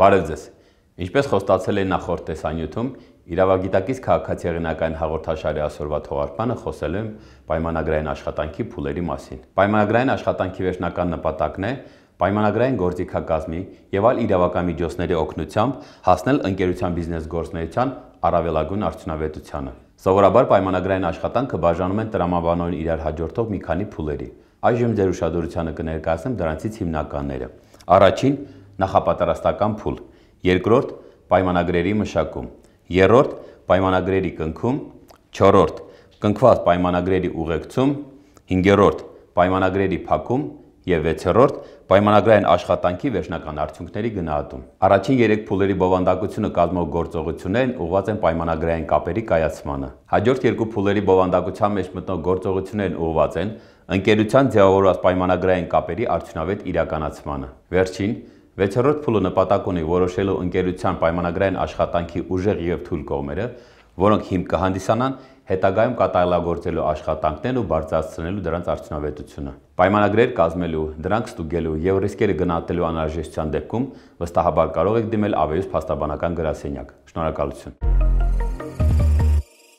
Բարև ձեզ։ Ինչպես խոստացել են նախորդ տեսանյութում, իրավագիտակից քաղաքացի եղանակային հաղորդաշարի այսօրվա թողարկմանը խոսել եմ պայմանագրային աշխատանքի փուլերի մասին։ Պայմանագրային աշխատանքի վերջնական նպատակն է պայմանագրային գործիքակազմի եւ այլ իրավական միջոցների օգնությամբ հասնել ընկերության բիզնես գործունեության առավելագույն արդյունավետությանը։ Սովորաբար պայմանագրային աշխատանքը բաժանում են տրամաբանորեն իրար հաջորդող մի քանի փուլերի։ Այժմ ձեր ուշադրությանը կներկայացնեմ դրանցից հիմնականները։ Առաջին նախապատրաստական փուլ, երկրորդ պայմանագրերի մշակում, երրորդ պայմանագրերի կնքում, չորրորդ կնքված պայմանագրերի ուղեկցում, հինգերորդ պայմանագրերի փակում եւ 6-րդ պայմանագրային աշխատանքի վերջնական արդյունքների գնահատում։ Առաջին 3 փուլերի բովանդակությունը կազմող գործողություններն ուղղված են պայմանագրային կապերի կայացմանը։ Հաջորդ երկու փուլերի բովանդակության մեջ մտնող գործողություններն ուղղված են ընկերության ձևավորած պայմանագրային կապերի արդյունավետ իրականացմանը։ Վերջին Վեցերորդ փուլը նպատակ ունի որոշելու ընկերության պայմանագրային աշխատանքի ուժեղ եւ թույլ կողմերը, որոնք հիմք կհանդիսանան հետագայում կատարելագործելու աշխատանքներն ու բարձրացնելու դրանց արդյունավետությունը։ Պայմանագրեր կազմելու, դրանք ստուգելու եւ ռիսկերը գնահատելու անհրաժեշտության դեպքում վստահաբար կարող եք դիմել Ավեյուս փաստաբանական գրասենյակ։ Շնորհակալություն։